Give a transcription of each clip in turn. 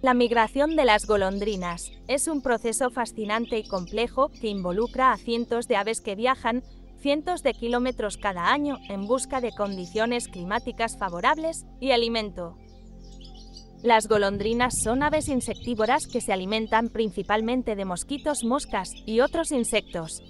La migración de las golondrinas es un proceso fascinante y complejo que involucra a cientos de aves que viajan cientos de kilómetros cada año en busca de condiciones climáticas favorables y alimento. Las golondrinas son aves insectívoras que se alimentan principalmente de mosquitos, moscas y otros insectos.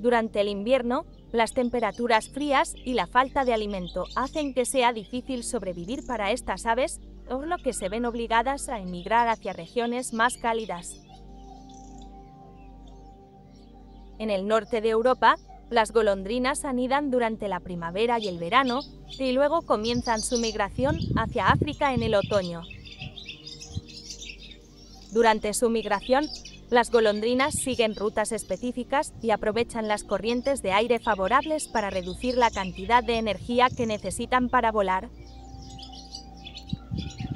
Durante el invierno, las temperaturas frías y la falta de alimento hacen que sea difícil sobrevivir para estas aves por lo que se ven obligadas a emigrar hacia regiones más cálidas. En el norte de Europa, las golondrinas anidan durante la primavera y el verano y luego comienzan su migración hacia África en el otoño. Durante su migración, las golondrinas siguen rutas específicas y aprovechan las corrientes de aire favorables para reducir la cantidad de energía que necesitan para volar.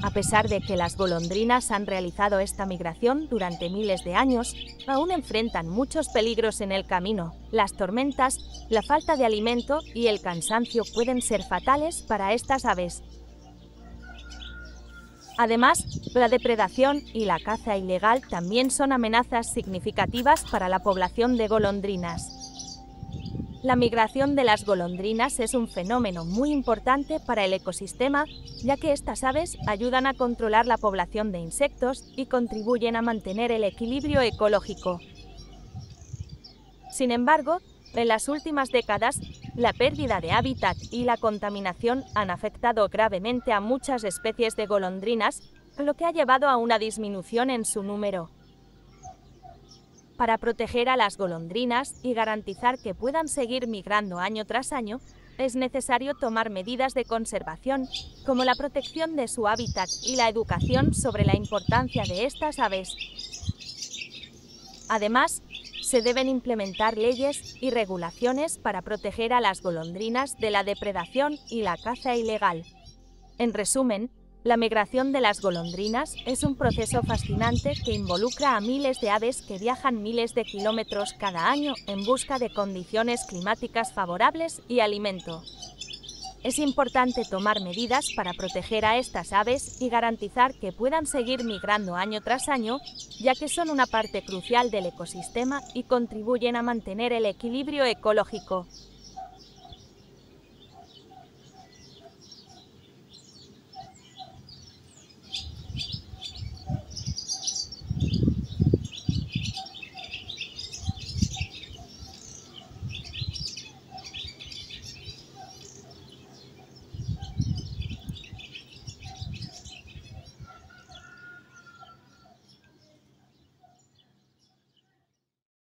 A pesar de que las golondrinas han realizado esta migración durante miles de años, aún enfrentan muchos peligros en el camino. Las tormentas, la falta de alimento y el cansancio pueden ser fatales para estas aves. Además, la depredación y la caza ilegal también son amenazas significativas para la población de golondrinas. La migración de las golondrinas es un fenómeno muy importante para el ecosistema, ya que estas aves ayudan a controlar la población de insectos y contribuyen a mantener el equilibrio ecológico. Sin embargo, en las últimas décadas, la pérdida de hábitat y la contaminación han afectado gravemente a muchas especies de golondrinas, lo que ha llevado a una disminución en su número. Para proteger a las golondrinas y garantizar que puedan seguir migrando año tras año, es necesario tomar medidas de conservación, como la protección de su hábitat y la educación sobre la importancia de estas aves. Además, se deben implementar leyes y regulaciones para proteger a las golondrinas de la depredación y la caza ilegal. En resumen, la migración de las golondrinas es un proceso fascinante que involucra a miles de aves que viajan miles de kilómetros cada año en busca de condiciones climáticas favorables y alimento. Es importante tomar medidas para proteger a estas aves y garantizar que puedan seguir migrando año tras año, ya que son una parte crucial del ecosistema y contribuyen a mantener el equilibrio ecológico.